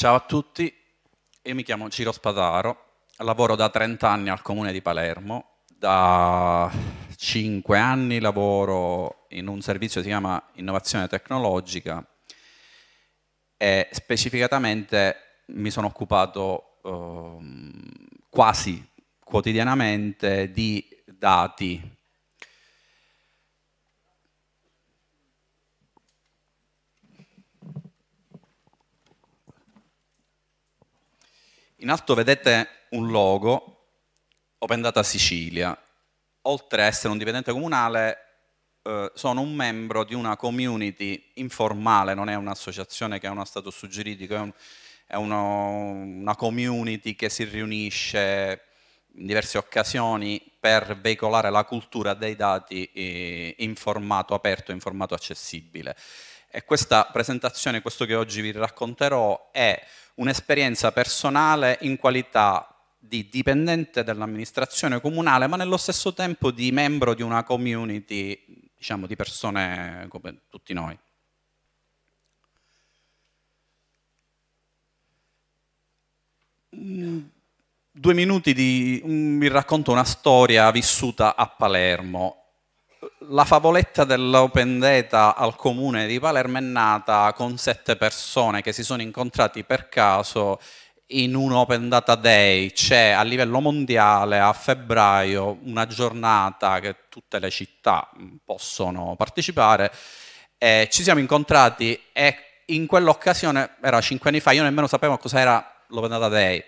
Ciao a tutti, io mi chiamo Ciro Spadaro, lavoro da 30 anni al comune di Palermo, da 5 anni lavoro in un servizio che si chiama Innovazione Tecnologica e specificatamente mi sono occupato eh, quasi quotidianamente di dati In alto vedete un logo, Open Data Sicilia. Oltre a essere un dipendente comunale, eh, sono un membro di una community informale, non è un'associazione che ha uno status giuridico, è, un, è uno, una community che si riunisce in diverse occasioni per veicolare la cultura dei dati eh, in formato aperto, in formato accessibile. E questa presentazione, questo che oggi vi racconterò, è un'esperienza personale in qualità di dipendente dell'amministrazione comunale, ma nello stesso tempo di membro di una community, diciamo, di persone come tutti noi. Due minuti di... Mm, vi racconto una storia vissuta a Palermo la favoletta dell'open data al comune di Palermo è nata con sette persone che si sono incontrati per caso in un Open Data Day c'è a livello mondiale a febbraio una giornata che tutte le città possono partecipare. Eh, ci siamo incontrati e in quell'occasione, era cinque anni fa, io nemmeno sapevo cosa era l'Open Data Day,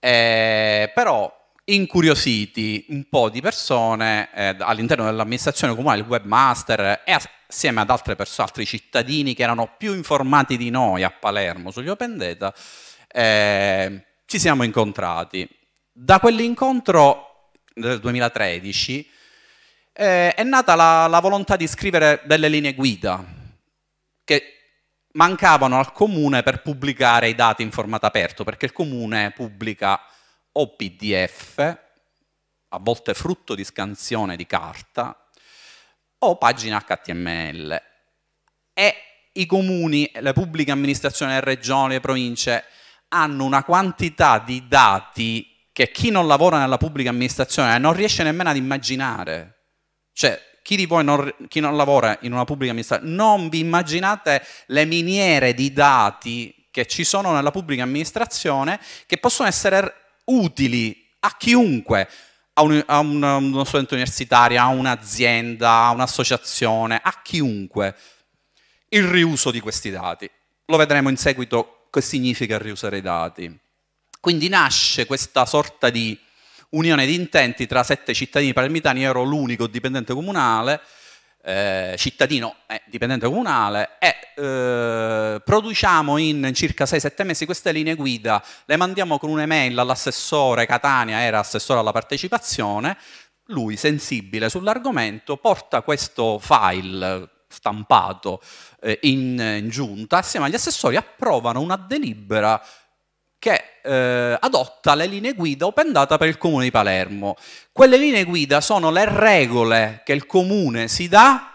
eh, però incuriositi un po' di persone eh, all'interno dell'amministrazione comunale, il webmaster e assieme ad altre persone, altri cittadini che erano più informati di noi a Palermo sugli open data, eh, ci siamo incontrati. Da quell'incontro del 2013 eh, è nata la, la volontà di scrivere delle linee guida che mancavano al comune per pubblicare i dati in formato aperto, perché il comune pubblica o PDF, a volte frutto di scansione di carta, o pagina HTML. E i comuni, le pubbliche amministrazioni, le regioni, le province hanno una quantità di dati che chi non lavora nella pubblica amministrazione non riesce nemmeno ad immaginare. Cioè, chi di voi non, chi non lavora in una pubblica amministrazione, non vi immaginate le miniere di dati che ci sono nella pubblica amministrazione che possono essere utili a chiunque, a, un, a una, uno studente universitario, a un'azienda, a un'associazione, a chiunque, il riuso di questi dati. Lo vedremo in seguito che significa riusare i dati. Quindi nasce questa sorta di unione di intenti tra sette cittadini palermitani, ero l'unico dipendente comunale, eh, cittadino e eh, dipendente comunale e eh, produciamo in circa 6-7 mesi queste linee guida, le mandiamo con un'email all'assessore Catania, era assessore alla partecipazione, lui sensibile sull'argomento porta questo file stampato eh, in, in giunta assieme agli assessori approvano una delibera che eh, adotta le linee guida open data per il comune di Palermo. Quelle linee guida sono le regole che il comune si dà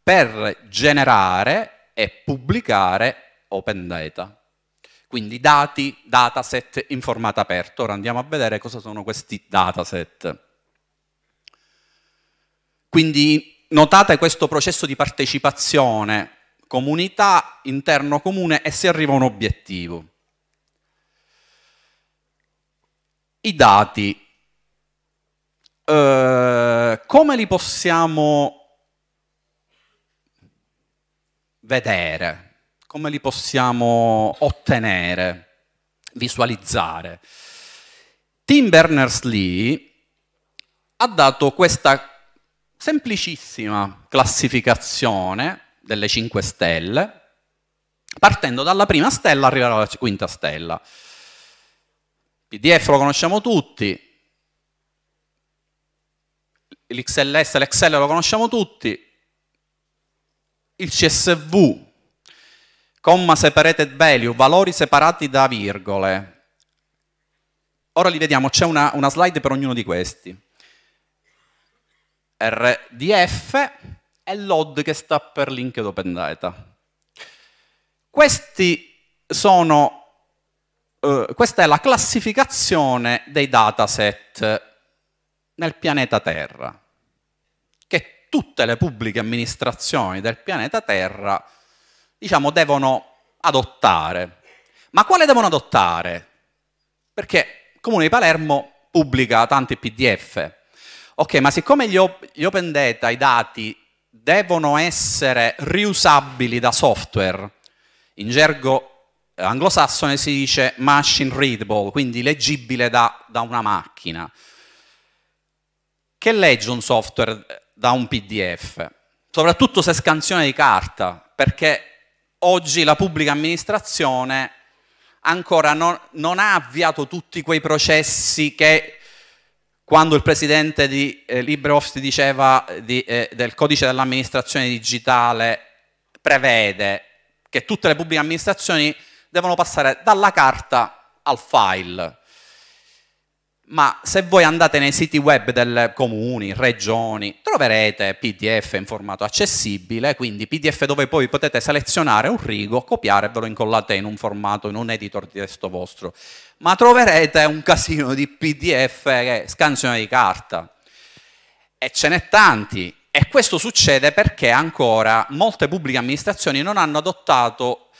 per generare e pubblicare open data. Quindi dati, dataset in formato aperto. Ora andiamo a vedere cosa sono questi dataset. Quindi notate questo processo di partecipazione comunità interno comune e si arriva a un obiettivo. i dati. Eh, come li possiamo vedere? Come li possiamo ottenere, visualizzare? Tim Berners-Lee ha dato questa semplicissima classificazione delle 5 stelle, partendo dalla prima stella arrivare alla quinta stella. PDF lo conosciamo tutti, l'XLS, l'Excel lo conosciamo tutti, il CSV, comma separated value, valori separati da virgole. Ora li vediamo, c'è una, una slide per ognuno di questi. RDF e LOD che sta per Linked Open Data. Questi sono eh, questa è la classificazione dei dataset nel pianeta Terra, che tutte le pubbliche amministrazioni del pianeta Terra, diciamo, devono adottare. Ma quale devono adottare? Perché il Comune di Palermo pubblica tanti PDF. Ok, ma siccome gli, op- gli open data, i dati, devono essere riusabili da software, in gergo anglosassone si dice machine readable, quindi leggibile da, da una macchina. Che legge un software da un PDF? Soprattutto se scansione di carta, perché oggi la pubblica amministrazione ancora non, non, ha avviato tutti quei processi che quando il presidente di eh, LibreOffice diceva di, eh, del codice dell'amministrazione digitale prevede che tutte le pubbliche amministrazioni devono passare dalla carta al file. Ma se voi andate nei siti web delle comuni, regioni, troverete PDF in formato accessibile, quindi PDF dove poi potete selezionare un rigo, copiare e ve lo incollate in un formato, in un editor di testo vostro. Ma troverete un casino di PDF che scansione di carta. E ce n'è tanti, e questo succede perché ancora molte pubbliche amministrazioni non hanno adottato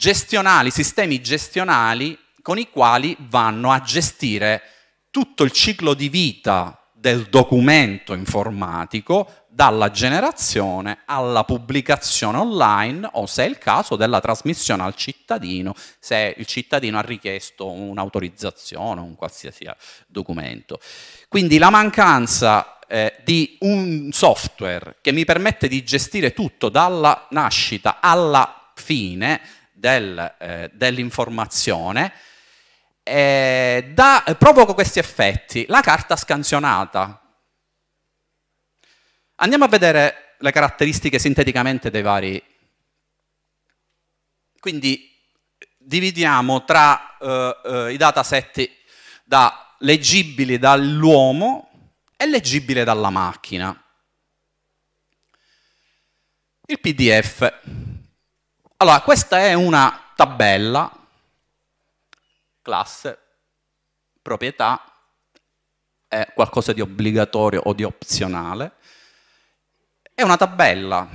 gestionali, sistemi gestionali con i quali vanno a gestire tutto il ciclo di vita del documento informatico dalla generazione alla pubblicazione online o se è il caso della trasmissione al cittadino, se il cittadino ha richiesto un'autorizzazione o un qualsiasi documento. Quindi la mancanza eh, di un software che mi permette di gestire tutto dalla nascita alla fine del, eh, dell'informazione, eh, da, provoco questi effetti. La carta scansionata. Andiamo a vedere le caratteristiche sinteticamente dei vari... Quindi dividiamo tra eh, eh i dataset da leggibili dall'uomo e leggibile dalla macchina. Il PDF allora, questa è una tabella, classe, proprietà, è qualcosa di obbligatorio o di opzionale. È una tabella,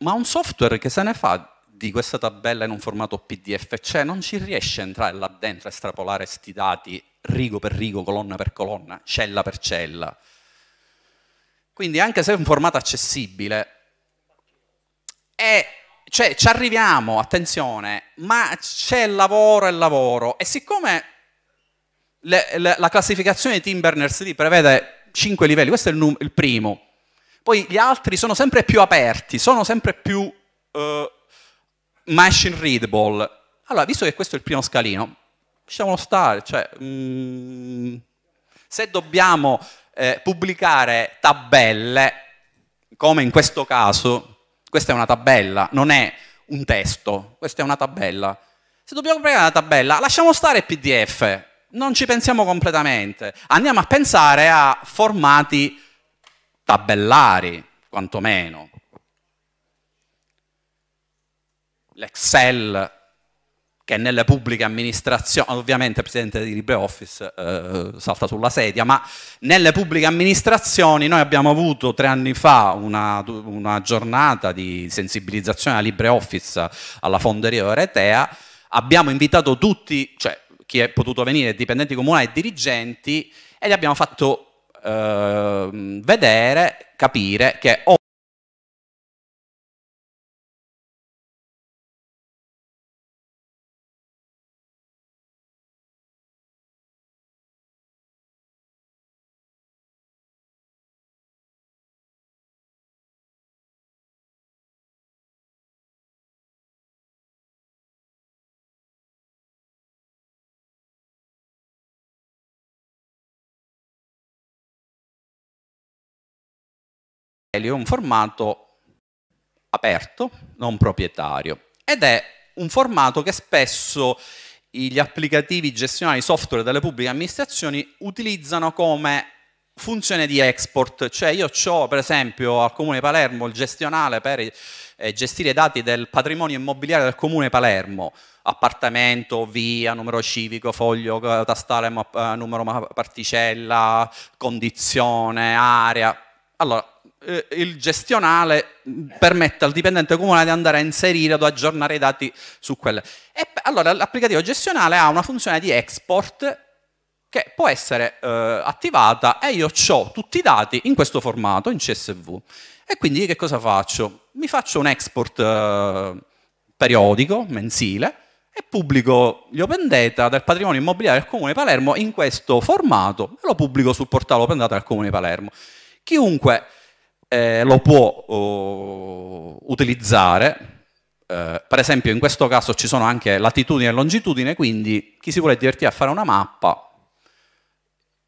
ma un software che se ne fa di questa tabella in un formato PDF, cioè non ci riesce a entrare là dentro, estrapolare questi dati rigo per rigo, colonna per colonna, cella per cella. Quindi anche se è un formato accessibile, è cioè ci arriviamo, attenzione, ma c'è il lavoro e il lavoro. E siccome le, le, la classificazione di Tim Berners-Lee prevede 5 livelli, questo è il, num- il, primo, poi gli altri sono sempre più aperti, sono sempre più uh, machine readable. Allora, visto che questo è il primo scalino, lasciamolo stare, cioè, mm, se dobbiamo eh, pubblicare tabelle, come in questo caso, questa è una tabella, non è un testo, questa è una tabella. Se dobbiamo creare una tabella, lasciamo stare il PDF, non ci pensiamo completamente, andiamo a pensare a formati tabellari, quantomeno. L'Excel che nelle pubbliche amministrazioni, ovviamente il presidente di LibreOffice eh, salta sulla sedia, ma nelle pubbliche amministrazioni noi abbiamo avuto tre anni fa una, una giornata di sensibilizzazione a LibreOffice alla Fonderia Oretea, abbiamo invitato tutti, cioè chi è potuto venire, dipendenti comunali e dirigenti, e gli abbiamo fatto eh, vedere, capire che è un formato aperto, non proprietario, ed è un formato che spesso gli applicativi gestionali software delle pubbliche amministrazioni utilizzano come funzione di export, cioè io ho per esempio al Comune di Palermo il gestionale per eh, gestire i dati del patrimonio immobiliare del Comune di Palermo, appartamento, via, numero civico, foglio, eh, tastale, eh, numero particella, condizione, area. Allora, eh, il gestionale permette al dipendente comunale di andare a inserire o aggiornare i dati su quelle. E, allora l'applicativo gestionale ha una funzione di export che può essere eh, attivata e io ho tutti i dati in questo formato, in CSV. E quindi che cosa faccio? Mi faccio un export eh, periodico, mensile, e pubblico gli Open Data del patrimonio immobiliare del Comune di Palermo in questo formato e lo pubblico sul portale Open Data del Comune di Palermo. Chiunque eh, lo può oh, utilizzare. Eh, per esempio in questo caso ci sono anche latitudine e longitudine, quindi chi si vuole divertire a fare una mappa,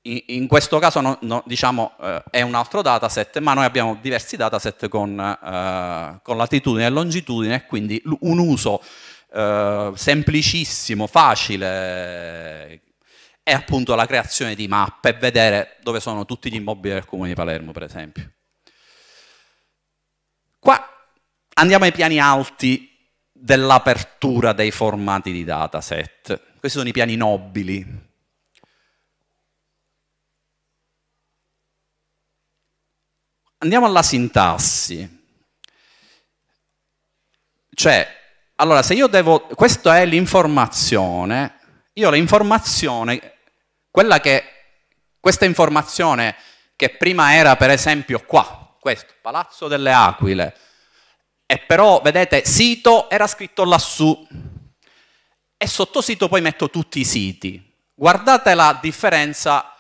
in, in questo caso no, no, diciamo, eh, è un altro dataset, ma noi abbiamo diversi dataset con, eh, con latitudine e longitudine, quindi un uso eh, semplicissimo, facile, è appunto la creazione di mappe, vedere dove sono tutti gli immobili del comune di Palermo, per esempio. Qua andiamo ai piani alti dell'apertura dei formati di dataset. Questi sono i piani nobili. Andiamo alla sintassi. Cioè, allora, se io devo... Questa è l'informazione. Io l'informazione, quella che... Questa informazione che prima era per esempio qua, questo, Palazzo delle Aquile. E però, vedete, sito era scritto lassù. E sotto sito poi metto tutti i siti. Guardate la differenza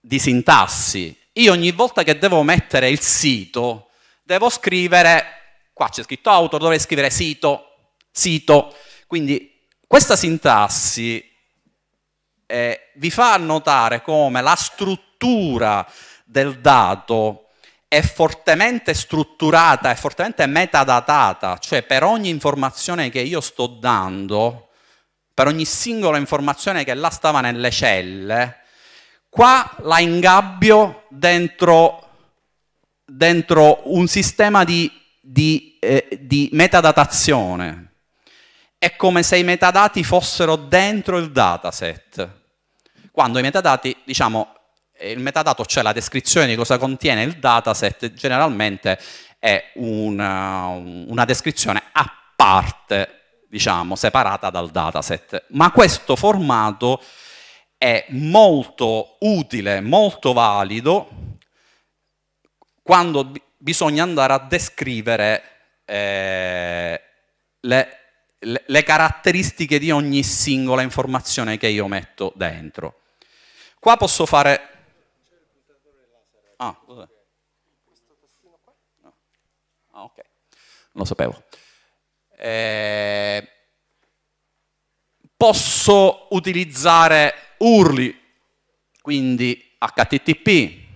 di sintassi. Io ogni volta che devo mettere il sito, devo scrivere, qua c'è scritto autor, dovrei scrivere sito, sito. Quindi questa sintassi eh, vi fa notare come la struttura del dato è fortemente strutturata, è fortemente metadatata, cioè per ogni informazione che io sto dando, per ogni singola informazione che là stava nelle celle, qua la ingabbio dentro, dentro un sistema di, di, eh, di metadatazione. È come se i metadati fossero dentro il dataset. Quando i metadati, diciamo, eh, il metadato, cioè la descrizione di cosa contiene il dataset, generalmente è una, eh, una descrizione a parte, diciamo, separata dal dataset. Ma questo formato è molto utile, molto valido quando bisogna andare a descrivere eh, le, le, le caratteristiche di ogni singola informazione che io metto dentro. Qua posso fare Ah, cos'è? Questo tastino qua? No. Ah, ok. Non lo sapevo. Eh, posso utilizzare URLI, quindi HTTP.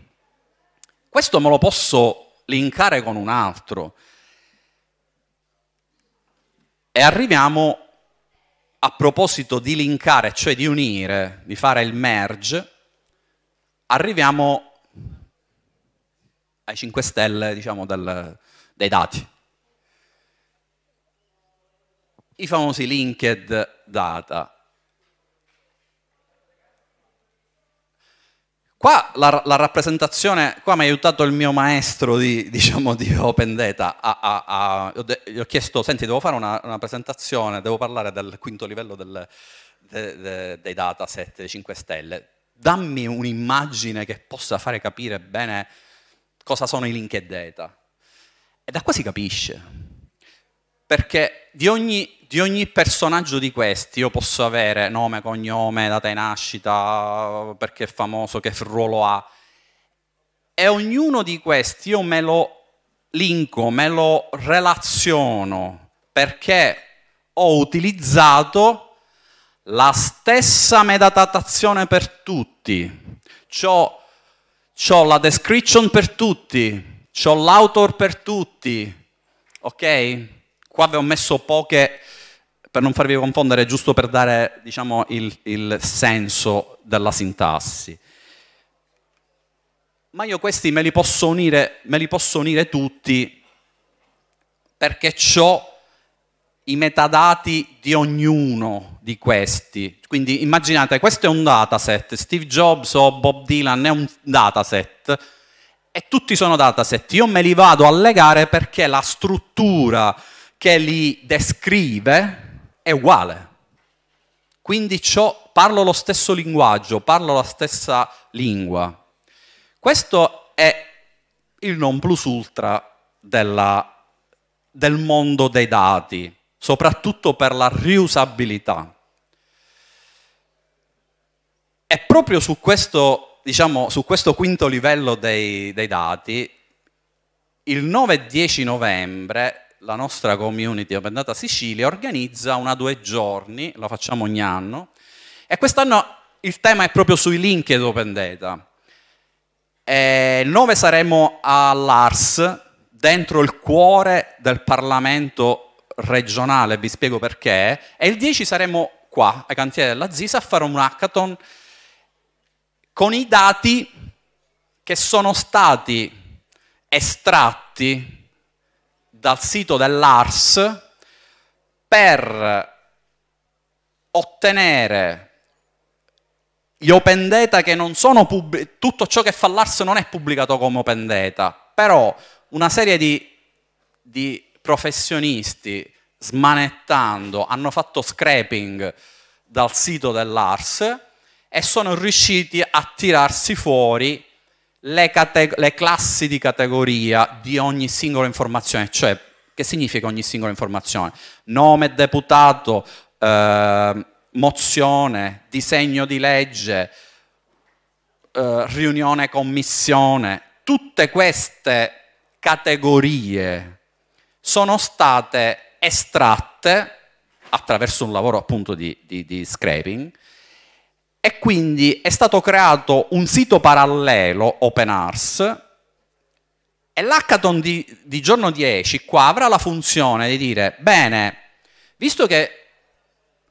Questo me lo posso linkare con un altro. E arriviamo a proposito di linkare, cioè di unire, di fare il merge, arriviamo ai 5 Stelle diciamo, dal, dai dati. I famosi linked data. Qua la, la rappresentazione, qua mi ha aiutato il mio maestro di, diciamo, di Open Data, a, a, a, gli ho chiesto, senti devo fare una, una presentazione, devo parlare del quinto livello del, de, de, dei dataset 5 stelle, dammi un'immagine che possa fare capire bene cosa sono i linked data. E da qua si capisce, perché di ogni, di ogni personaggio di questi io posso avere nome, cognome, data di nascita, perché è famoso, che ruolo ha, e ognuno di questi io me lo linko, me lo relaziono, perché ho utilizzato la stessa metadatazione per tutti. Ciò ho la description per tutti, ho l'author per tutti, ok? Qua vi ho messo poche per non farvi confondere, giusto per dare diciamo, il, il senso della sintassi. Ma io questi me li posso unire, me li posso unire tutti perché ho i metadati di ognuno di questi. Quindi immaginate, questo è un dataset, Steve Jobs o Bob Dylan è un dataset e tutti sono dataset. Io me li vado a legare perché la struttura che li descrive è uguale. Quindi parlo lo stesso linguaggio, parlo la stessa lingua. Questo è il non plus ultra della, del mondo dei dati soprattutto per la riusabilità. E proprio su questo, diciamo, su questo quinto livello dei, dei dati, il 9 e 10 novembre la nostra community Open Data Sicilia organizza una due giorni, lo facciamo ogni anno, e quest'anno il tema è proprio sui link ed Open Data. E il 9 saremo all'ARS, dentro il cuore del Parlamento regionale, vi spiego perché, e il 10 saremo qua, ai cantieri della ZISA, a fare un hackathon con i dati che sono stati estratti dal sito dell'ARS per ottenere gli open data che non sono pubblici, tutto ciò che fa l'ARS non è pubblicato come open data, però una serie di, di professionisti smanettando hanno fatto scraping dal sito dell'ARS e sono riusciti a tirarsi fuori le, cate- le classi di categoria di ogni singola informazione, cioè che significa ogni singola informazione? Nome, deputato, eh, mozione, disegno di legge, eh, riunione commissione, tutte queste categorie sono state estratte attraverso un lavoro appunto di, di, di scraping e quindi è stato creato un sito parallelo OpenArs e l'hackathon di, di giorno 10 qua avrà la funzione di dire bene, visto che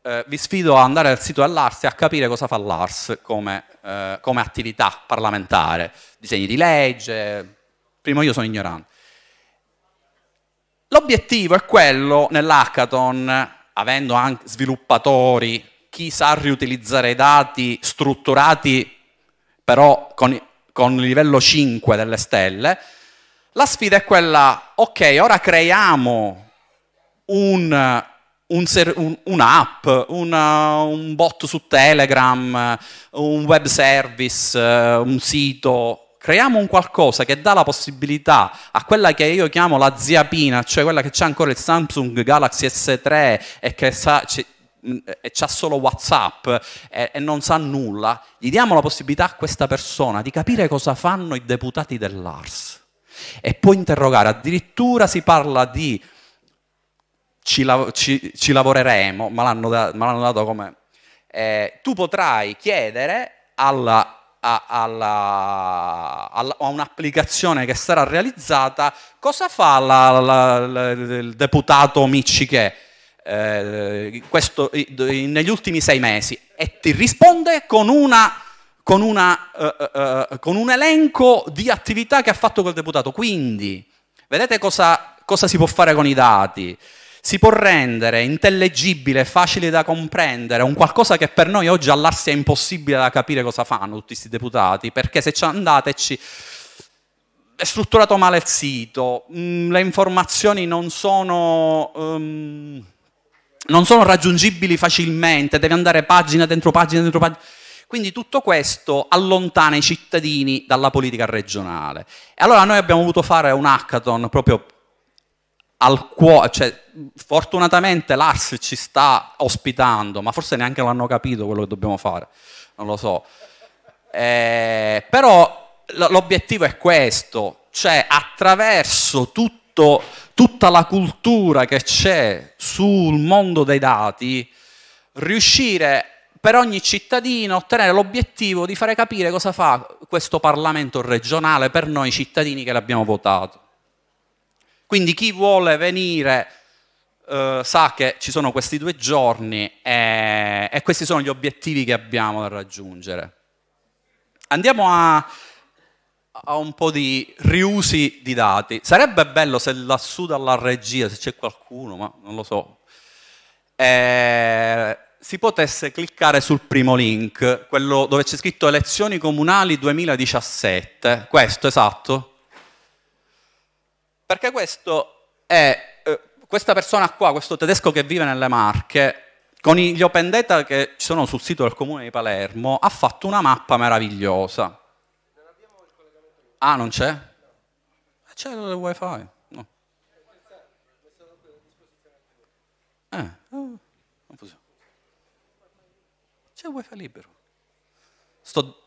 eh, vi sfido ad andare al sito dell'ARS e a capire cosa fa l'ARS come, eh, come, attività parlamentare, disegni di legge, prima io sono ignorante. L'obiettivo è quello nell'hackathon, avendo anche sviluppatori, chi sa riutilizzare i dati strutturati però con, con il livello 5 delle stelle, la sfida è quella, ok, ora creiamo un, un un, un'app, una, un bot su Telegram, un web service, un sito, creiamo un qualcosa che dà la possibilità a quella che io chiamo la zia Pina, cioè quella che c'è ancora il Samsung Galaxy S3 e che sa, e c'ha solo Whatsapp e, e, non sa nulla, gli diamo la possibilità a questa persona di capire cosa fanno i deputati dell'ARS e può interrogare, addirittura si parla di ci, lav- ci, ci lavoreremo, ma l'hanno, da- ma l'hanno, dato come... Eh, tu potrai chiedere alla a, alla, a un'applicazione che sarà realizzata, cosa fa la, la, la, il deputato Micci eh, questo, negli ultimi sei mesi e ti risponde con, una, con, una, eh, eh, eh, con un elenco di attività che ha fatto quel deputato. Quindi, vedete cosa, cosa si può fare con i dati? si può rendere intellegibile, facile da comprendere, un qualcosa che per noi oggi all'Assia è impossibile da capire cosa fanno tutti questi deputati, perché se ci andate ci... è strutturato male il sito, mm, le informazioni non sono... Um, non sono raggiungibili facilmente, devi andare pagina dentro pagina dentro pagina. Quindi tutto questo allontana i cittadini dalla politica regionale. E allora noi abbiamo voluto fare un hackathon proprio al cuore, cioè fortunatamente l'Ars ci sta ospitando, ma forse neanche l'hanno capito quello che dobbiamo fare, non lo so. Eh, però l'obiettivo è questo, cioè attraverso tutto, tutta la cultura che c'è sul mondo dei dati, riuscire per ogni cittadino a ottenere l'obiettivo di fare capire cosa fa questo Parlamento regionale per noi cittadini che l'abbiamo votato. Quindi chi vuole venire eh, sa che ci sono questi due giorni e, e questi sono gli obiettivi che abbiamo da raggiungere. Andiamo a, a un po' di riusi di dati. Sarebbe bello se lassù dalla regia, se c'è qualcuno, ma non lo so, eh, si potesse cliccare sul primo link, quello dove c'è scritto elezioni comunali 2017. Questo, esatto. Perché questo è, eh, questa persona qua, questo tedesco che vive nelle Marche, con gli open data che ci sono sul sito del comune di Palermo, ha fatto una mappa meravigliosa. Ah, non c'è? Eh, c'è il wifi. No. Eh, eh, C'è il wifi libero. Sto...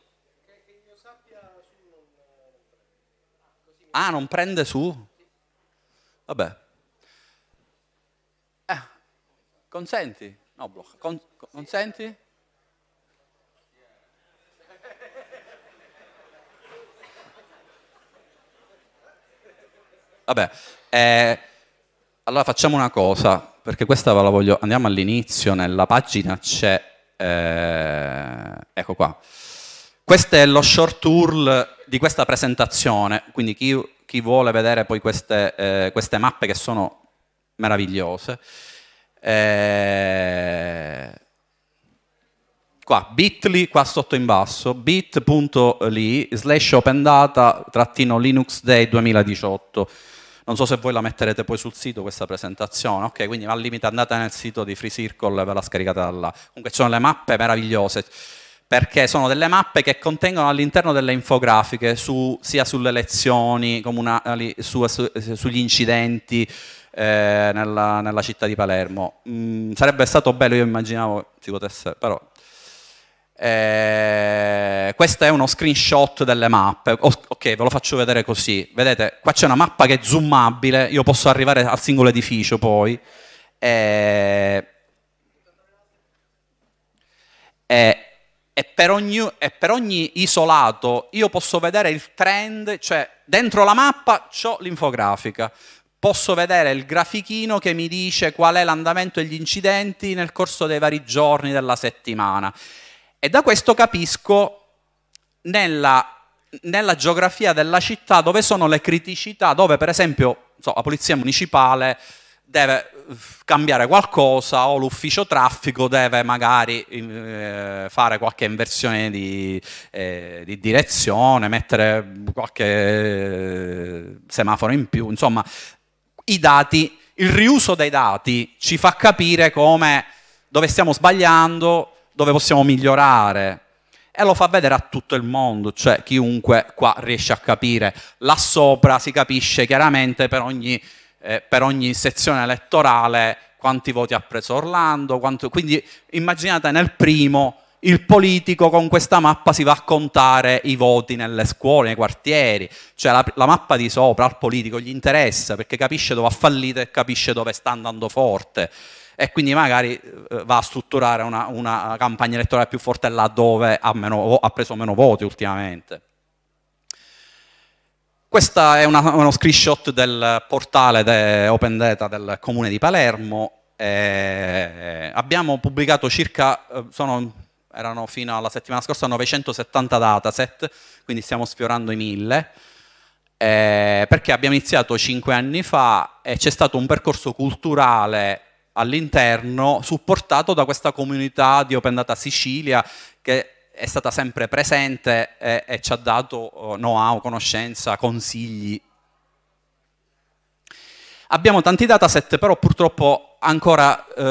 Ah, non prende su? Vabbè. Eh, consenti? No, blocca. Con, consenti? Vabbè, eh, allora facciamo una cosa, perché questa ve la voglio... Andiamo all'inizio, nella pagina c'è... Eh, ecco qua. Questo è lo short tour di questa presentazione, quindi chi chi vuole vedere poi queste, eh, queste mappe che sono meravigliose. Eh, qua, bit.ly, qua sotto in basso, bit.ly slash open data trattino Linux Day 2018. Non so se voi la metterete poi sul sito questa presentazione, ok? Quindi al limite andate nel sito di Free Circle e ve la scaricate da là. Comunque ci sono le mappe meravigliose perché sono delle mappe che contengono all'interno delle infografiche, su, sia sulle elezioni comunali, su, su, sugli incidenti eh, nella, nella, città di Palermo. Mm, sarebbe stato bello, io immaginavo si potesse, però... Eh, questo è uno screenshot delle mappe. ok, ve lo faccio vedere così. Vedete, qua c'è una mappa che è zoomabile, io posso arrivare al singolo edificio poi. Eh, eh, e per, ogni, e per ogni isolato io posso vedere il trend, cioè dentro la mappa ho l'infografica, posso vedere il grafichino che mi dice qual è l'andamento degli incidenti nel corso dei vari giorni della settimana e da questo capisco nella, nella geografia della città dove sono le criticità, dove per esempio so, la polizia municipale deve eh, cambiare qualcosa o l'ufficio traffico deve magari eh, fare qualche inversione di, eh, di direzione, mettere qualche eh, semaforo in più, insomma i dati, il riuso dei dati ci fa capire come dove stiamo sbagliando, dove possiamo migliorare e lo fa vedere a tutto il mondo, cioè chiunque qua riesce a capire. Là sopra si capisce chiaramente per ogni eh, per ogni sezione elettorale quanti voti ha preso Orlando, quanto... quindi immaginate nel primo il politico con questa mappa si va a contare i voti nelle scuole, nei quartieri, cioè la, la, mappa di sopra al politico gli interessa perché capisce dove ha fallito e capisce dove sta andando forte e quindi magari eh, va a strutturare una, una campagna elettorale più forte là dove ha, meno, ha preso meno voti ultimamente. Questo è una, uno screenshot del portale de Open Data del Comune di Palermo. Eh, abbiamo pubblicato circa, eh, sono, erano fino alla settimana scorsa, 970 dataset, quindi stiamo sfiorando i 1000. Eh, perché abbiamo iniziato cinque anni fa e c'è stato un percorso culturale all'interno supportato da questa comunità di Open Data Sicilia che è stata sempre presente e, e ci ha dato oh, know-how, conoscenza, consigli. Abbiamo tanti dataset, però purtroppo ancora eh,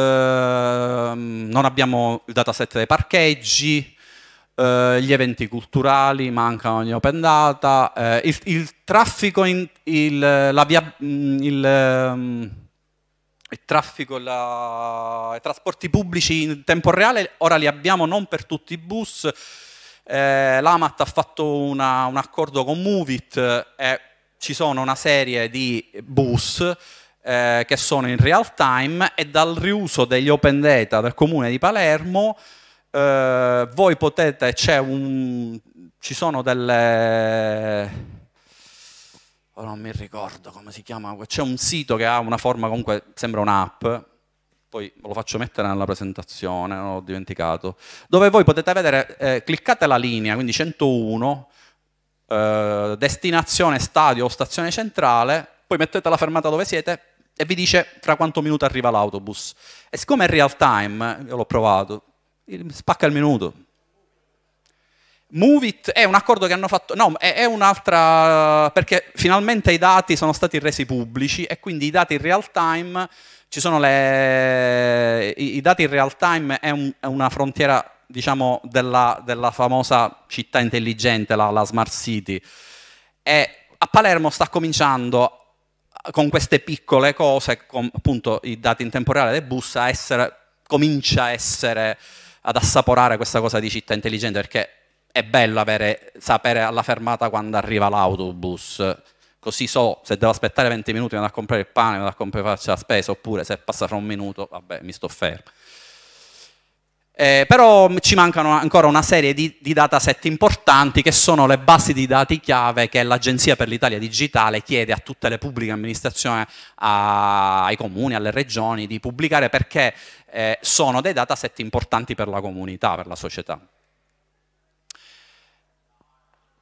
non abbiamo il dataset dei parcheggi, eh, gli eventi culturali, mancano gli open data, eh, il, il, traffico, in, il, la via... Mm, il, ehm, e traffico la... e trasporti pubblici in tempo reale, ora li abbiamo non per tutti i bus, eh, l'AMAT ha fatto una, un accordo con Movit e eh, ci sono una serie di bus eh, che sono in real time e dal riuso degli open data del comune di Palermo eh, voi potete, c'è un, ci sono delle oh, non mi ricordo come si chiama, c'è un sito che ha una forma comunque, sembra un'app, poi ve lo faccio mettere nella presentazione, non l'ho dimenticato, dove voi potete vedere, eh, cliccate la linea, quindi 101, eh, destinazione stadio o stazione centrale, poi mettete la fermata dove siete e vi dice tra quanto minuto arriva l'autobus. E siccome è real time, io l'ho provato, spacca il minuto, Move è un accordo che hanno fatto, no, è, è, un'altra, perché finalmente i dati sono stati resi pubblici e quindi i dati in real time, ci sono le, i, i dati in real time è, un, è una frontiera, diciamo, della, della, famosa città intelligente, la, la Smart City. E a Palermo sta cominciando con queste piccole cose, con appunto i dati in tempo reale del bus, a essere, comincia a essere, ad assaporare questa cosa di città intelligente, perché è bello avere, sapere alla fermata quando arriva l'autobus, così so se devo aspettare 20 minuti, vado a comprare il pane, vado a comprare farci la spesa, oppure se passa fra un minuto, vabbè, mi sto fermo. Eh, però ci mancano ancora una serie di, di dataset importanti che sono le basi di dati chiave che l'Agenzia per l'Italia Digitale chiede a tutte le pubbliche amministrazioni, a, ai comuni, alle regioni di pubblicare perché eh, sono dei dataset importanti per la comunità, per la società.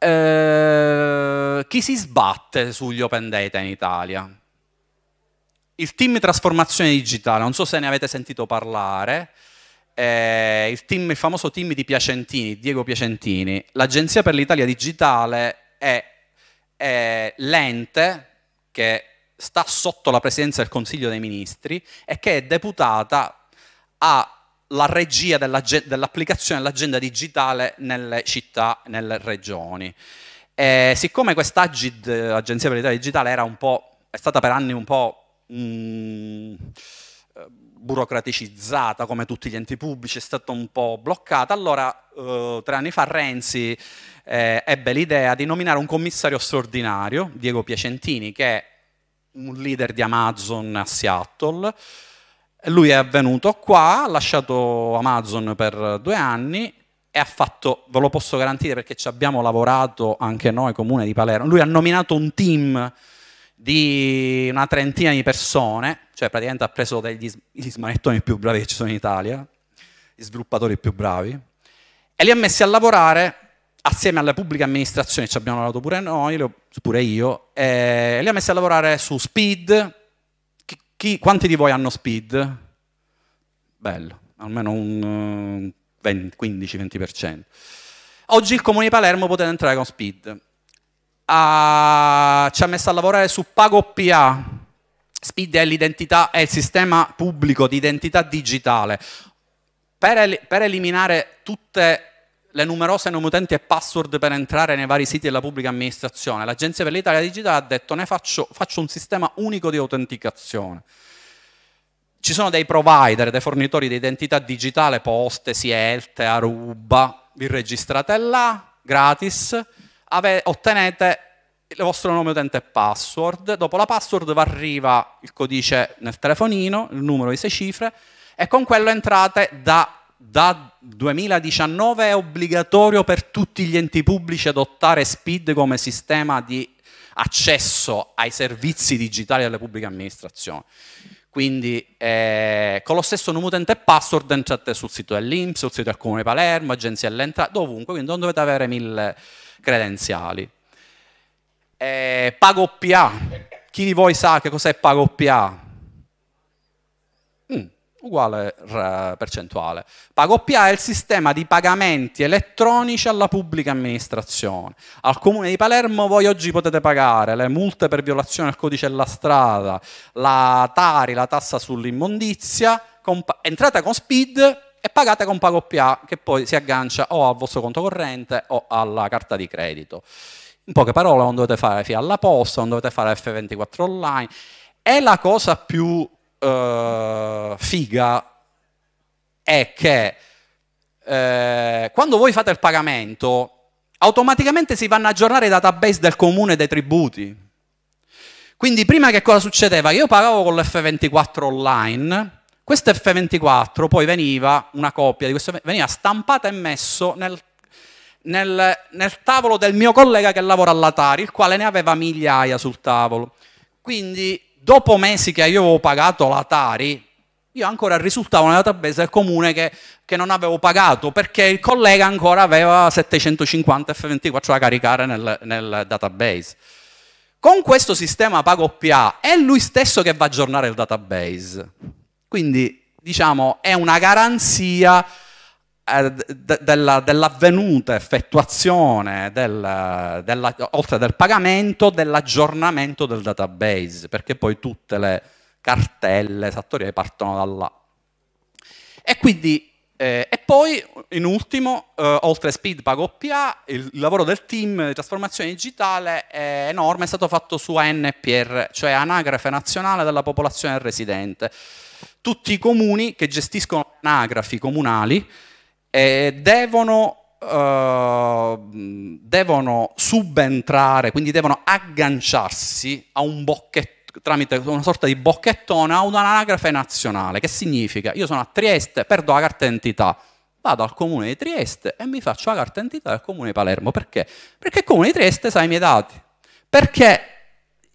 Eh, chi si sbatte sugli open data in Italia? Il team trasformazione digitale, non so se ne avete sentito parlare, eh, il, team, il famoso team di Piacentini, Diego Piacentini, l'Agenzia per l'Italia Digitale è, è l'ente che sta sotto la presidenza del Consiglio dei Ministri e che è deputata a la regia dell'applicazione dell'agenda digitale nelle città, nelle regioni. E siccome questa AGID, Agenzia per l'Italia Digitale, era un po', è stata per anni un po' mh, mm, burocraticizzata come tutti gli enti pubblici, è stata un po' bloccata, allora eh, tre anni fa Renzi eh, ebbe l'idea di nominare un commissario straordinario, Diego Piacentini, che è un leader di Amazon a Seattle, lui è venuto qua, ha lasciato Amazon per due anni e ha fatto, ve lo posso garantire perché ci abbiamo lavorato anche noi, comune di Palermo, lui ha nominato un team di una trentina di persone, cioè praticamente ha preso degli smanettoni più bravi che ci sono in Italia, gli sviluppatori più bravi, e li ha messi a lavorare assieme alle pubbliche amministrazioni, ci abbiamo lavorato pure noi, pure io, e li ha messi a lavorare su Speed, chi, quanti di voi hanno speed? Bello, almeno un 15-20%. Eh, Oggi il comune di Palermo potete entrare con speed. Ah, ci ha messo a lavorare su PagoPA. PA. Speed è, l'identità, è il sistema pubblico di identità digitale. Per, el- per eliminare tutte le numerose utenti e password per entrare nei vari siti della pubblica amministrazione. L'Agenzia per l'Italia Digitale ha detto ne faccio, faccio un sistema unico di autenticazione. Ci sono dei provider, dei fornitori di identità digitale, Poste, Sielte, Aruba, vi registrate là, gratis, ave, ottenete il vostro nome utente e password, dopo la password vi arriva il codice nel telefonino, il numero di sei cifre, e con quello entrate da da 2019 è obbligatorio per tutti gli enti pubblici adottare SPID come sistema di accesso ai servizi digitali delle pubbliche amministrazioni. Quindi eh, con lo stesso numero utente e password entrate sul sito dell'Inps, sul sito del Comune di Palermo, agenzia dell'entrata, dovunque, quindi non dovete avere mille credenziali. Eh, PagoPA, chi di voi sa che cos'è PagoPA? uguale percentuale. PagoPA è il sistema di pagamenti elettronici alla pubblica amministrazione. Al comune di Palermo voi oggi potete pagare le multe per violazione al codice della strada, la Tari, la tassa sull'immondizia, entrate con Speed e pagate con PagoPA che poi si aggancia o al vostro conto corrente o alla carta di credito. In poche parole non dovete fare FIA alla posta, non dovete fare F24 online. È la cosa più eh, figa è che eh, quando voi fate il pagamento, automaticamente si vanno a aggiornare i database del comune dei tributi. Quindi prima che cosa succedeva? Che io pagavo con l'F24 online, questo F24 poi veniva, una copia di questo, veniva stampata e messo nel, nel, nel tavolo del mio collega che lavora all'Atari, il quale ne aveva migliaia sul tavolo. Quindi dopo mesi che io avevo pagato la Tari, io ancora risultavo nella database del comune che, che, non avevo pagato perché il collega ancora aveva 750 F24 da caricare nel, nel database. Con questo sistema pago PA è lui stesso che va a aggiornare il database. Quindi diciamo è una garanzia eh, della, dell'avvenuta effettuazione del, della, oltre del pagamento dell'aggiornamento del database perché poi tutte le cartelle esattorie partono da là e quindi eh, e poi in ultimo eh, oltre a pago OPA il lavoro del team di trasformazione digitale è enorme è stato fatto su ANPR cioè Anagrafe Nazionale della Popolazione Residente tutti i comuni che gestiscono anagrafi comunali eh, devono Uh, devono subentrare, quindi devono agganciarsi a un bocchetto, tramite una sorta di bocchettone a un'anagrafe nazionale. Che significa? Io sono a Trieste, perdo la carta d'identità. Vado al comune di Trieste e mi faccio la carta d'identità del comune di Palermo. Perché? Perché il comune di Trieste sa i miei dati. Perché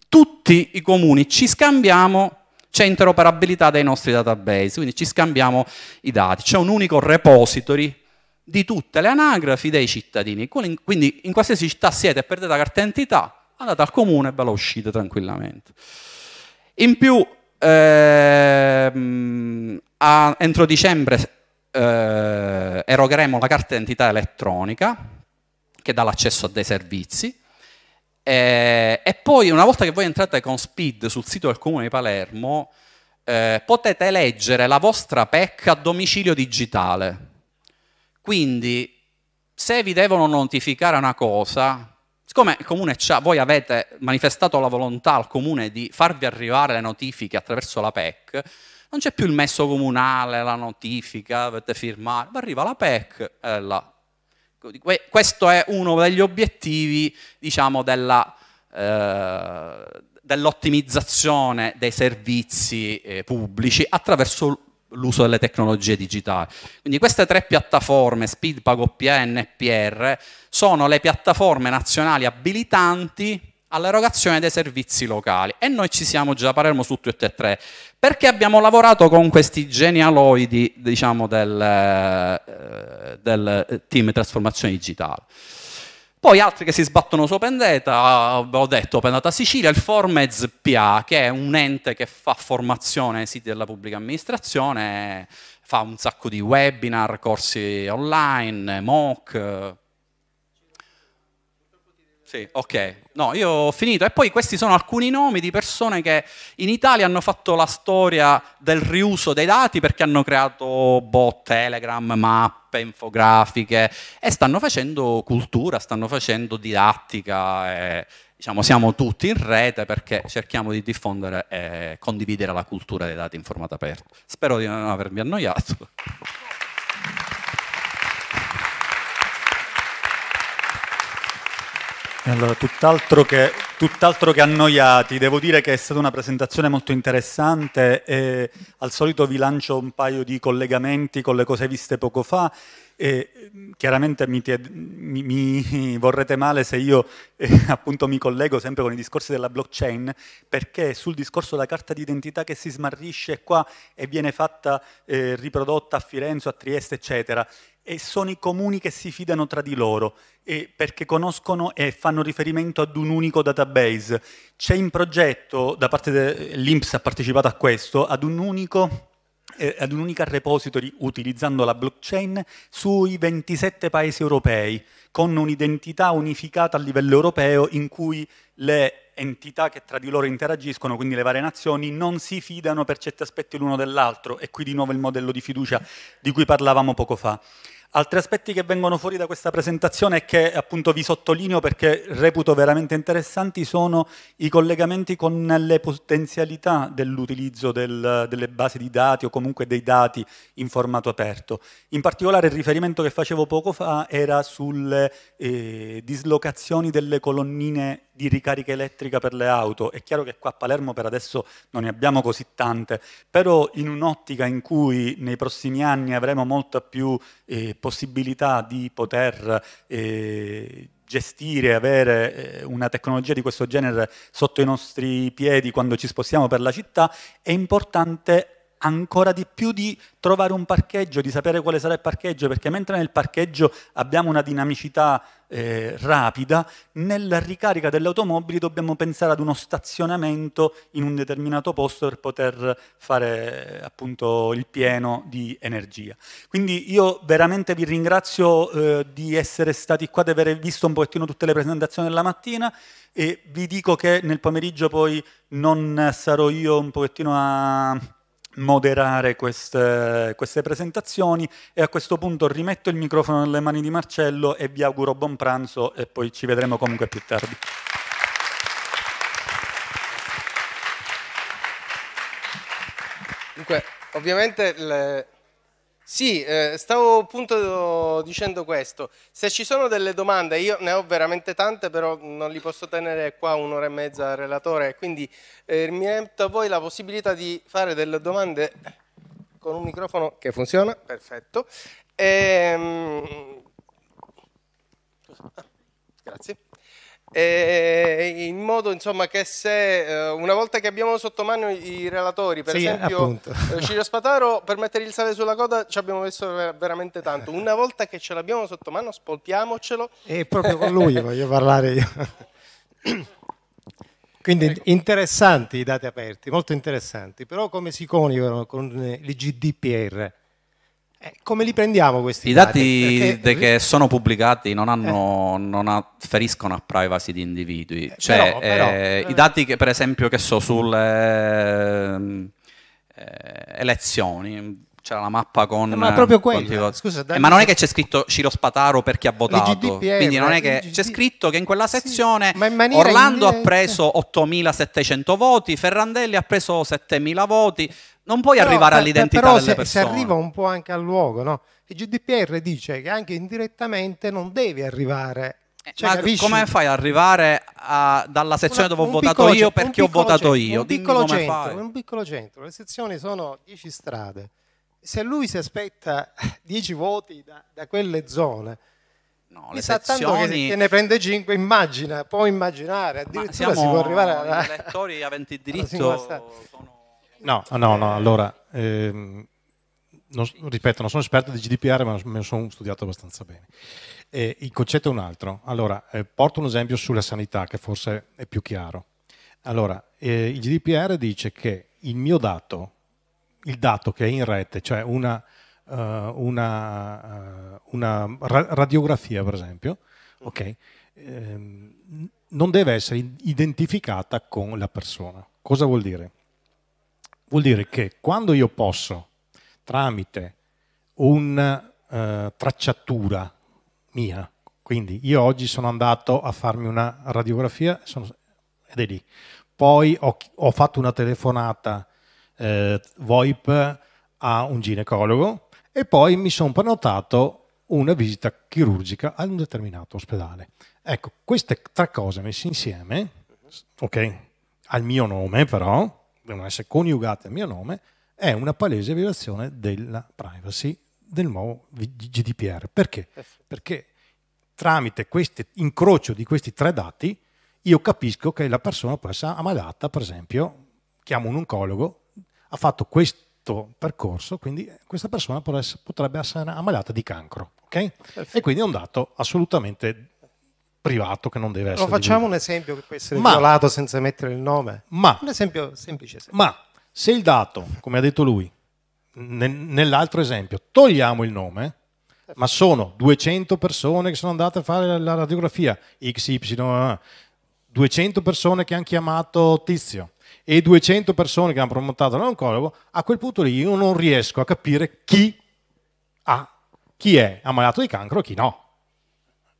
tutti i comuni ci scambiamo c'è interoperabilità dei nostri database, quindi ci scambiamo i dati. C'è un unico repository di tutte le anagrafi dei cittadini, quindi in qualsiasi città siete e perdete la carta d'identità, andate al comune e ve la uscite tranquillamente. In più, ehm, a, entro dicembre eh, erogheremo la carta d'identità elettronica, che dà l'accesso a dei servizi, eh, e poi una volta che voi entrate con Speed sul sito del Comune di Palermo, eh, potete leggere la vostra PEC a domicilio digitale. Quindi se vi devono notificare una cosa, siccome il comune c'ha, voi avete manifestato la volontà al comune di farvi arrivare le notifiche attraverso la PEC, non c'è più il messo comunale, la notifica, dovete firmare, ma arriva la PEC, eh, la Ecco, questo è uno degli obiettivi diciamo, eh, dell'ottimizzazione dei servizi eh, pubblici attraverso l'uso delle tecnologie digitali. Quindi queste tre piattaforme, Speed, PagoPN e PR, sono le piattaforme nazionali abilitanti all'erogazione dei servizi locali e noi ci siamo già Palermo su tutti e tre perché abbiamo lavorato con questi genealoidi diciamo, del, eh, del eh, team trasformazione digitale poi altri che si sbattono su Open Data, ho detto Open Data Sicilia, il Formez PA, che è un ente che fa formazione ai siti della pubblica amministrazione, fa un sacco di webinar, corsi online, MOOC, sì, ok. No, io ho finito. E poi questi sono alcuni nomi di persone che in Italia hanno fatto la storia del riuso dei dati perché hanno creato bot, Telegram, mappe, infografiche e stanno facendo cultura, stanno facendo didattica. E, diciamo, siamo tutti in rete perché cerchiamo di diffondere e condividere la cultura dei dati in formato aperto. Spero di non avermi annoiato. Eh, allora, tutt'altro che, tutt'altro che, annoiati, devo dire che è stata una presentazione molto interessante e al solito vi lancio un paio di collegamenti con le cose viste poco fa e chiaramente mi, mi, mi vorrete male se io eh, appunto mi collego sempre con i discorsi della blockchain perché sul discorso della carta d'identità che si smarrisce qua e viene fatta, eh, riprodotta a Firenze, a Trieste eccetera e sono i comuni che si fidano tra di loro eh, perché conoscono e fanno riferimento ad un unico database. C'è in progetto, da parte dell'INPS ha partecipato a questo, ad un unico eh, ad un'unica repository utilizzando la blockchain sui 27 paesi europei, con un'identità unificata a livello europeo in cui le entità che tra di loro interagiscono, quindi le varie nazioni, non si fidano per certi aspetti l'uno dell'altro e qui di nuovo il modello di fiducia di cui parlavamo poco fa. Altri aspetti che vengono fuori da questa presentazione e che appunto vi sottolineo perché reputo veramente interessanti sono i collegamenti con le potenzialità dell'utilizzo del, delle basi di dati o comunque dei dati in formato aperto. In particolare il riferimento che facevo poco fa era sulle eh, dislocazioni delle colonnine di ricarica elettrica per le auto. È chiaro che qua a Palermo per adesso non ne abbiamo così tante, però in un'ottica in cui nei prossimi anni avremo molta più eh, possibilità di poter eh, gestire, avere eh, una tecnologia di questo genere sotto i nostri piedi quando ci spostiamo per la città, è importante ancora di più di trovare un parcheggio, di sapere quale sarà il parcheggio, perché mentre nel parcheggio abbiamo una dinamicità eh, rapida, nella ricarica delle automobili dobbiamo pensare ad uno stazionamento in un determinato posto per poter fare appunto il pieno di energia. Quindi io veramente vi ringrazio eh, di essere stati qua, di aver visto un pochettino tutte le presentazioni della mattina e vi dico che nel pomeriggio poi non sarò io un pochettino a moderare queste, queste, presentazioni e a questo punto rimetto il microfono nelle mani di Marcello e vi auguro buon pranzo e poi ci vedremo comunque più tardi. Dunque, ovviamente le, sì, eh, stavo appunto dicendo questo. Se ci sono delle domande, io ne ho veramente tante, però non li posso tenere qua un'ora e mezza al relatore, quindi eh, mi metto a voi la possibilità di fare delle domande con un microfono che funziona, perfetto. E, ehm, ah, grazie eh, in modo insomma, che se eh, una volta che abbiamo sotto mano i relatori, per sì, esempio eh, Ciro Spataro, per mettere il sale sulla coda ci abbiamo messo veramente tanto. Una volta che ce l'abbiamo sotto mano, spolpiamocelo. E proprio con lui voglio parlare io. Quindi ecco. interessanti i dati aperti, molto interessanti, però come si coniugano con eh, l'IGDPR? Eh, come li prendiamo questi dati? I dati? dati perché... che sono pubblicati non, hanno, eh. non afferiscono a privacy di individui. Eh, cioè, però, però, eh, eh. i dati che per esempio che so, sulle eh, elezioni, c'era la mappa con... Ma proprio quella, Scusa, ma non è che c'è scritto Ciro Spataro per chi ha votato, GDPR, quindi non è che... C'è scritto che in quella sezione sì, in Orlando indiretta... ha preso 8.700 voti, Ferrandelli ha preso 7.000 voti, non puoi però, arrivare all'identità però delle se, persone. si arriva un po' anche al luogo, no? Il GDPR dice che anche indirettamente non devi arrivare eh, cioè, Ma come fai ad arrivare a, dalla sezione dove ho votato io perché ho votato io? Un piccolo, centro, un piccolo centro, le sezioni sono 10 strade. Se lui si aspetta 10 voti da, da, quelle zone, no, le sezioni... che ne prende 5 immagina, può immaginare, addirittura si può arrivare a... I lettori aventi diritto sono No, ah, no, no, allora, ehm, non, ripeto, non sono esperto di GDPR, ma me lo sono studiato abbastanza bene. Eh, il concetto è un altro. Allora, eh, porto un esempio sulla sanità, che forse è più chiaro. Allora, eh, il GDPR dice che il mio dato, il dato che è in rete, cioè una, uh, una, uh, una ra radiografia, per esempio, okay, ehm, non deve essere identificata con la persona. Cosa vuol dire? Vuol dire che quando io posso, tramite una eh, tracciatura mia, quindi io oggi sono andato a farmi una radiografia sono, ed è lì, poi ho, ho fatto una telefonata eh, VoIP a un ginecologo e poi mi sono prenotato una visita chirurgica ad un determinato ospedale. Ecco, queste tre cose messe insieme, ok, al mio nome però, devono essere coniugate a mio nome, è una palese violazione della privacy del nuovo GDPR. Perché? Perché tramite questo incrocio di questi tre dati io capisco che la persona può essere ammalata, per esempio, chiamo un oncologo, ha fatto questo percorso, quindi questa persona potrebbe essere ammalata di cancro, ok? E quindi è un dato assolutamente privato che non deve essere. Lo facciamo divulgato. un esempio che può essere ma, violato senza mettere il nome. Ma, un esempio semplice. Esempio. Ma se il dato, come ha detto lui, ne, nell'altro esempio, togliamo il nome, certo. ma sono 200 persone che sono andate a fare la radiografia XY, 200 persone che hanno chiamato Tizio e 200 persone che hanno promottato l'oncologo, a quel punto lì io non riesco a capire chi ha, chi è ammalato di cancro e chi no.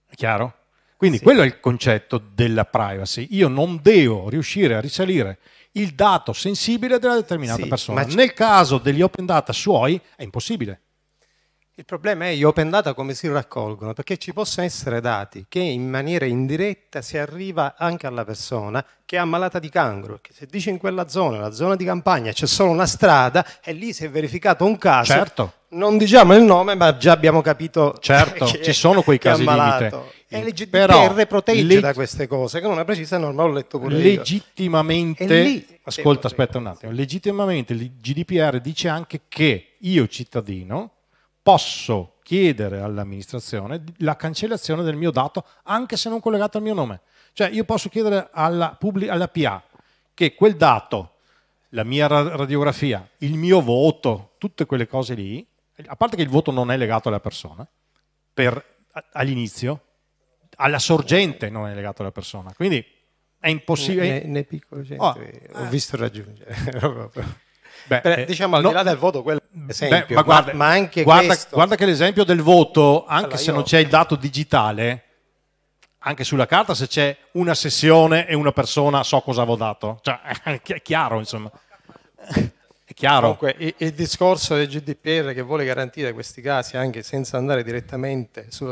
È chiaro? Quindi sì. quello è il concetto della privacy. Io non devo riuscire a risalire il dato sensibile della determinata sì, persona. Nel caso degli open data suoi è impossibile. Il problema è gli open data come si raccolgono, perché ci possono essere dati che in maniera indiretta si arriva anche alla persona che è ammalata di cancro, che se dice in quella zona, la zona di campagna, c'è solo una strada e lì si è verificato un caso. Certo. Non diciamo il nome, ma già abbiamo capito. Certo, ci sono quei casi limite. E legge- però protegge leg- da queste cose, con una precisa norma ho letto pure Legittimamente, lì, ascolta, aspetta un attimo, legittimamente il GDPR dice anche che io cittadino posso chiedere all'amministrazione la cancellazione del mio dato anche se non collegato al mio nome. Cioè io posso chiedere alla, publi- alla PA che quel dato, la mia radiografia, il mio voto, tutte quelle cose lì, a parte che il voto non è legato alla persona, per, all'inizio, alla sorgente non è legato alla persona. Quindi è impossibile. Ne, ne piccolo gente, oh, ho eh. visto raggiungere. Eh. Beh, Beh, diciamo al no, di là del voto quello esempio, Beh, ma, guarda, ma, ma anche guarda, questo... guarda che l'esempio del voto, anche allora, se io... non c'è il dato digitale, anche sulla carta se c'è una sessione e una persona so cosa avevo dato. Cioè, è chiaro, insomma. È chiaro. Comunque, il, il discorso del GDPR che vuole garantire questi casi anche senza andare direttamente su,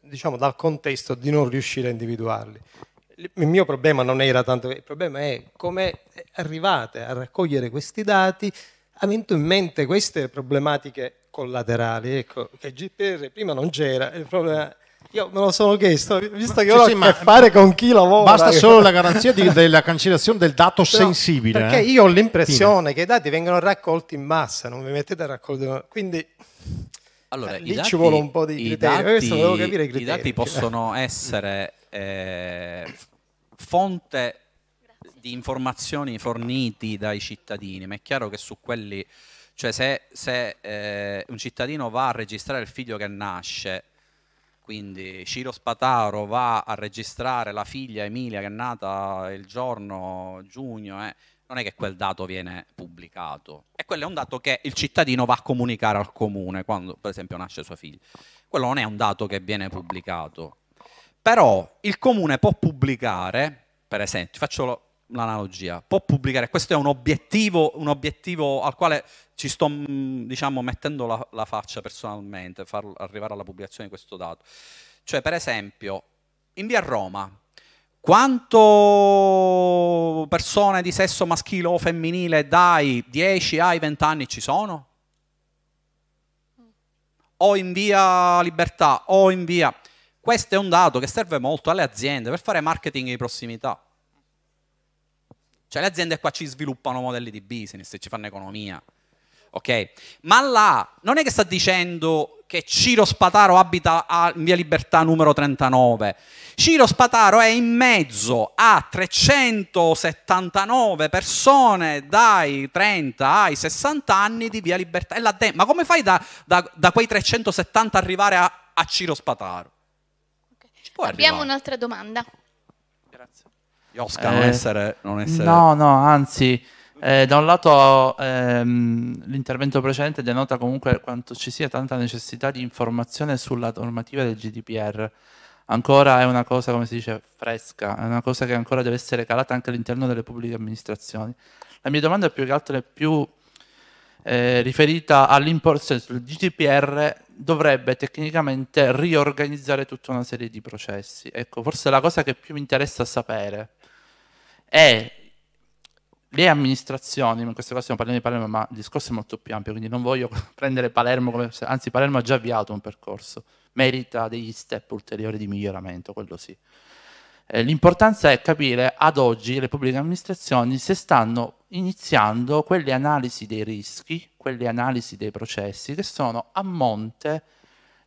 diciamo, dal contesto di non riuscire a individuarli. Il mio problema non era tanto, il problema è come arrivate a raccogliere questi dati avendo in mente queste problematiche collaterali, ecco, che GPR prima non c'era, il problema io me lo sono chiesto, visto che ho sì, a che fare con chi lavora. Basta solo la garanzia di, della cancellazione del dato Però, sensibile. Perché eh? io ho l'impressione Fine. che i dati vengano raccolti in massa, non mi mettete a raccogliere. Quindi allora, eh, lì dati, ci vuole un po' di criteri. Questo devo capire i criteri. I dati possono essere eh, fonte di informazioni forniti dai cittadini, ma è chiaro che su quelli, cioè se, se eh, un cittadino va a registrare il figlio che nasce, quindi Ciro Spataro va a registrare la figlia Emilia che è nata il giorno giugno, eh, non è che quel dato viene pubblicato. E quello è un dato che il cittadino va a comunicare al comune quando per esempio nasce sua figlia. Quello non è un dato che viene pubblicato. Però il comune può pubblicare, per esempio, faccio l'analogia, può pubblicare, questo è un obiettivo, un obiettivo al quale ci sto mm, diciamo, mettendo la, la, faccia personalmente, far arrivare alla pubblicazione di questo dato. Cioè, per esempio, in via Roma, quanto persone di sesso maschile o femminile dai 10 ai 20 anni ci sono? O in via Libertà, o in via... Questo è un dato che serve molto alle aziende per fare marketing di prossimità cioè le aziende qua ci sviluppano modelli di business, ci fanno economia. Ok? Ma là non è che sta dicendo che Ciro Spataro abita a Via Libertà numero 39. Ciro Spataro è in mezzo a 379 persone dai 30 ai 60 anni di Via Libertà. E là De- Ma come fai da, da, da, quei 370 arrivare a, a Ciro Spataro? Okay. Abbiamo un'altra domanda. Iosca eh, non, essere, non, essere, No, no, anzi, eh, da un lato ehm, l'intervento precedente denota comunque quanto ci sia tanta necessità di informazione sulla normativa del GDPR. Ancora è una cosa, come si dice, fresca, è una cosa che ancora deve essere calata anche all'interno delle pubbliche amministrazioni. La mia domanda è più che altro è più eh, riferita all'importanza il GDPR dovrebbe tecnicamente riorganizzare tutta una serie di processi. Ecco, forse la cosa che più mi interessa sapere e le amministrazioni, in questo caso stiamo parlando di Palermo, ma il discorso è molto più ampio, quindi non voglio prendere Palermo come... anzi Palermo ha già avviato un percorso, merita degli step ulteriori di miglioramento, quello sì. Eh, l'importanza è capire ad oggi le pubbliche amministrazioni se stanno iniziando quelle analisi dei rischi, quelle analisi dei processi che sono a monte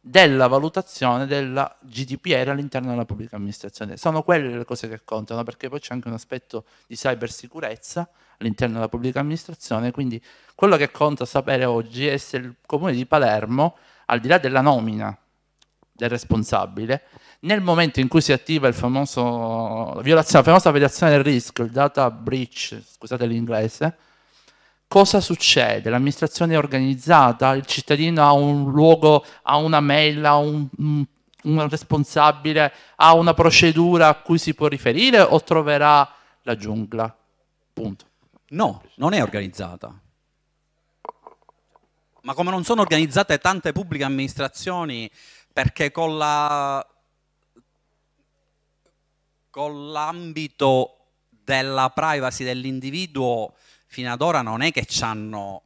della valutazione della GDPR all'interno della pubblica amministrazione. Sono quelle le cose che contano, perché poi c'è anche un aspetto di cybersicurezza all'interno della pubblica amministrazione, quindi quello che conta sapere oggi è se il comune di Palermo, al di là della nomina del responsabile, nel momento in cui si attiva famoso, la famosa violazione del rischio, il data breach, scusate l'inglese, cosa succede? L'amministrazione è organizzata, il cittadino ha un luogo, ha una mail, ha un, un responsabile, ha una procedura a cui si può riferire o troverà la giungla? Punto. No, non è organizzata. Ma come non sono organizzate tante pubbliche amministrazioni perché con la con l'ambito della privacy dell'individuo fino ad ora non è che ci hanno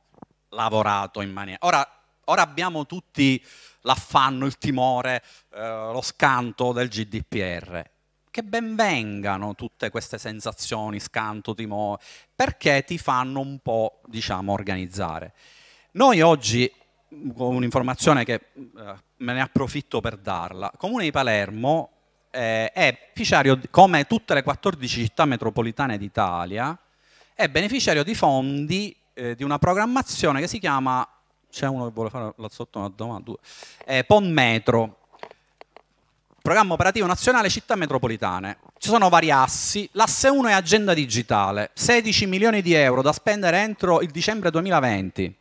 lavorato in maniera... Ora, ora abbiamo tutti l'affanno, il timore, eh, lo scanto del GDPR. Che benvengano tutte queste sensazioni, scanto, timore, perché ti fanno un po', diciamo, organizzare. Noi oggi, con un'informazione che eh, me ne approfitto per darla, Comune di Palermo eh, è fiduciario, come tutte le 14 città metropolitane d'Italia, è beneficiario di fondi eh, di una programmazione che si chiama, c'è uno che vuole fare la sotto una domanda, due, eh, PON Metro, Programma Operativo Nazionale Città Metropolitane. Ci sono vari assi, l'asse 1 è agenda digitale, 16 milioni di euro da spendere entro il dicembre 2020.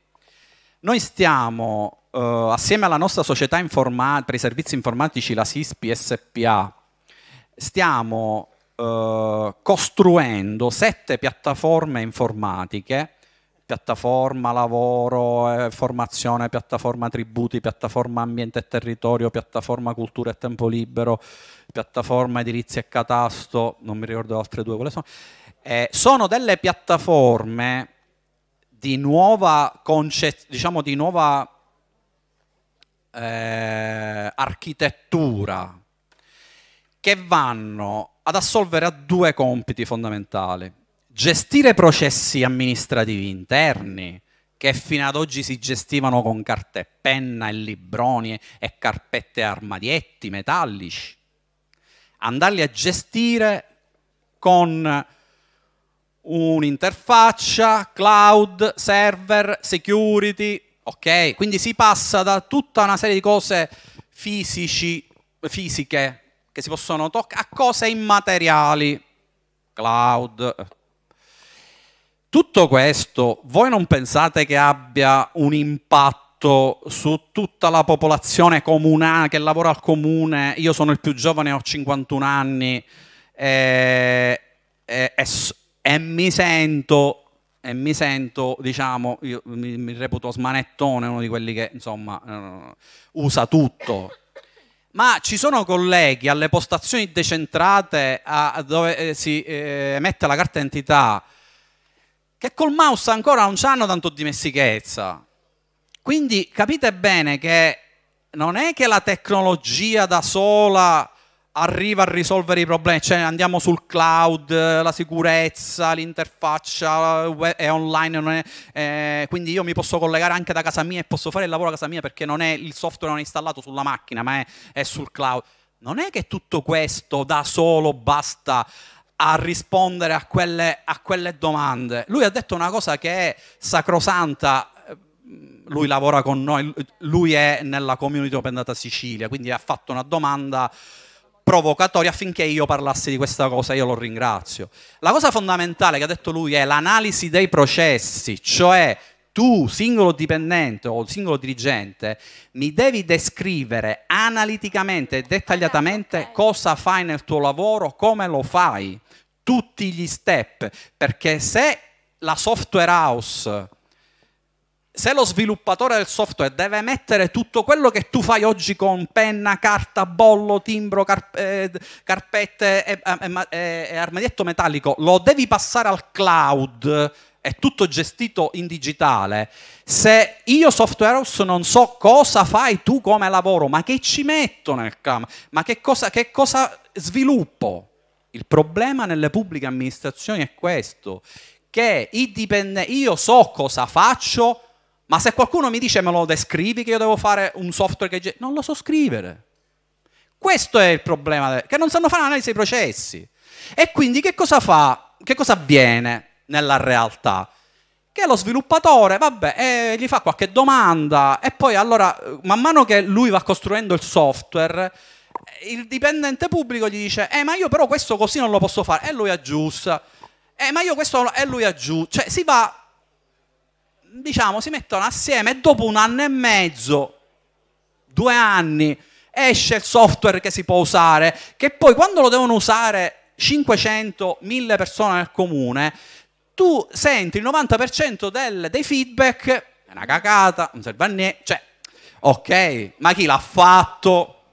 Noi stiamo, eh, assieme alla nostra società informa- per i servizi informatici, la SISPI SPA, stiamo eh, costruendo sette piattaforme informatiche, piattaforma lavoro, eh, formazione, piattaforma tributi, piattaforma ambiente e territorio, piattaforma cultura e tempo libero, piattaforma edilizia e catasto, non mi ricordo altre due quelle sono, eh, sono delle piattaforme di nuova, concezione, diciamo di nuova eh, architettura che vanno ad assolvere a due compiti fondamentali. Gestire processi amministrativi interni, che fino ad oggi si gestivano con carta e penna e libroni e carpette e armadietti metallici, andarli a gestire con un'interfaccia, cloud, server, security, ok? Quindi si passa da tutta una serie di cose fisici, fisiche che si possono toccare, a cose immateriali, cloud. Tutto questo, voi non pensate che abbia un impatto su tutta la popolazione comunale che lavora al comune? Io sono il più giovane, ho 51 anni e, e, e, e mi sento e mi sento, diciamo, mi, mi, reputo smanettone, uno di quelli che insomma eh, usa tutto ma ci sono colleghi alle postazioni decentrate a, a dove eh, si eh, mette la carta d'identità che col mouse ancora non hanno tanto dimestichezza. Quindi capite bene che non è che la tecnologia da sola arriva a risolvere i problemi, cioè andiamo sul cloud, la sicurezza, l'interfaccia è online, non è, eh, quindi io mi posso collegare anche da casa mia e posso fare il lavoro a casa mia perché non è, il software non è installato sulla macchina ma è, è sul cloud. Non è che tutto questo da solo basta a rispondere a quelle, a quelle domande. Lui ha detto una cosa che è sacrosanta eh, lui lavora con noi, lui è nella community Open Data Sicilia, quindi ha fatto una domanda provocatorio affinché io parlassi di questa cosa, io lo ringrazio. La cosa fondamentale che ha detto lui è l'analisi dei processi, cioè tu, singolo dipendente o singolo dirigente, mi devi descrivere analiticamente e dettagliatamente cosa fai nel tuo lavoro, come lo fai, tutti gli step, perché se la software house se lo sviluppatore del software deve mettere tutto quello che tu fai oggi con penna, carta, bollo, timbro, carp- eh, carpette e, e, e armadietto metallico, lo devi passare al cloud, è tutto gestito in digitale. Se io software house non so cosa fai tu come lavoro, ma che ci metto nel cam, ma che cosa, che cosa sviluppo? Il problema nelle pubbliche amministrazioni è questo, che i dipendenti, io so cosa faccio, ma se qualcuno mi dice me lo descrivi che io devo fare un software che... Non lo so scrivere. Questo è il problema, che non sanno fare l'analisi dei processi. E quindi che cosa fa? Che cosa avviene nella realtà? Che lo sviluppatore, vabbè, eh, gli fa qualche domanda e poi allora, man mano che lui va costruendo il software, il dipendente pubblico gli dice, eh ma io però questo così non lo posso fare, e lui aggiusta, eh ma io questo, e lui aggiusta, cioè si va diciamo, si mettono assieme e dopo un anno e mezzo, due anni, esce il software che si può usare, che poi quando lo devono usare 500, 1000 persone nel comune, tu senti il 90% del, dei feedback, è una cacata, non serve a niente, cioè, ok, ma chi l'ha fatto?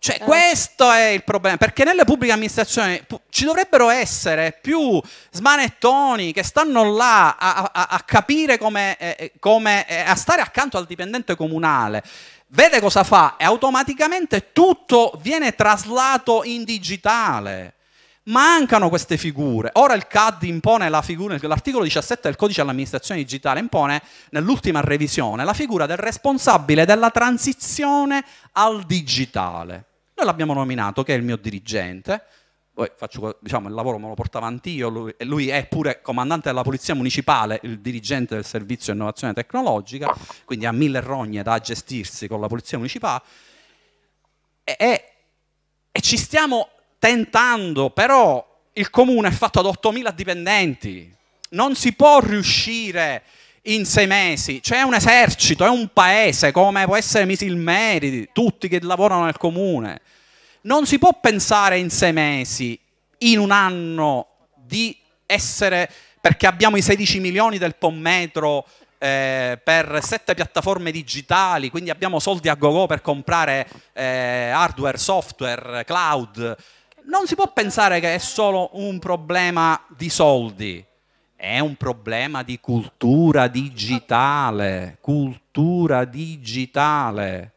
Cioè, eh. questo è il problema, perché nelle pubbliche amministrazioni pu- ci dovrebbero essere più smanettoni che stanno là a, a, a capire come, eh, eh, come eh, a stare accanto al dipendente comunale. Vede cosa fa e automaticamente tutto viene traslato in digitale mancano queste figure. Ora il CAD impone la figura, l'articolo 17 del codice dell'amministrazione digitale impone nell'ultima revisione la figura del responsabile della transizione al digitale. Noi l'abbiamo nominato, che è il mio dirigente, poi faccio, diciamo, il lavoro me lo porto avanti io, lui, lui, è pure comandante della Polizia Municipale, il dirigente del servizio innovazione tecnologica, quindi ha mille rogne da gestirsi con la Polizia Municipale, e, e, e ci stiamo tentando, però il comune è fatto ad 8.000 dipendenti, non si può riuscire in sei mesi, c'è cioè, un esercito, è un paese come può essere Misilmeridi, tutti che lavorano nel comune, non si può pensare in sei mesi, in un anno, di essere, perché abbiamo i 16 milioni del pommetro eh, per sette piattaforme digitali, quindi abbiamo soldi a go-go per comprare eh, hardware, software, cloud, non si può pensare che è solo un problema di soldi, è un problema di cultura digitale, cultura digitale.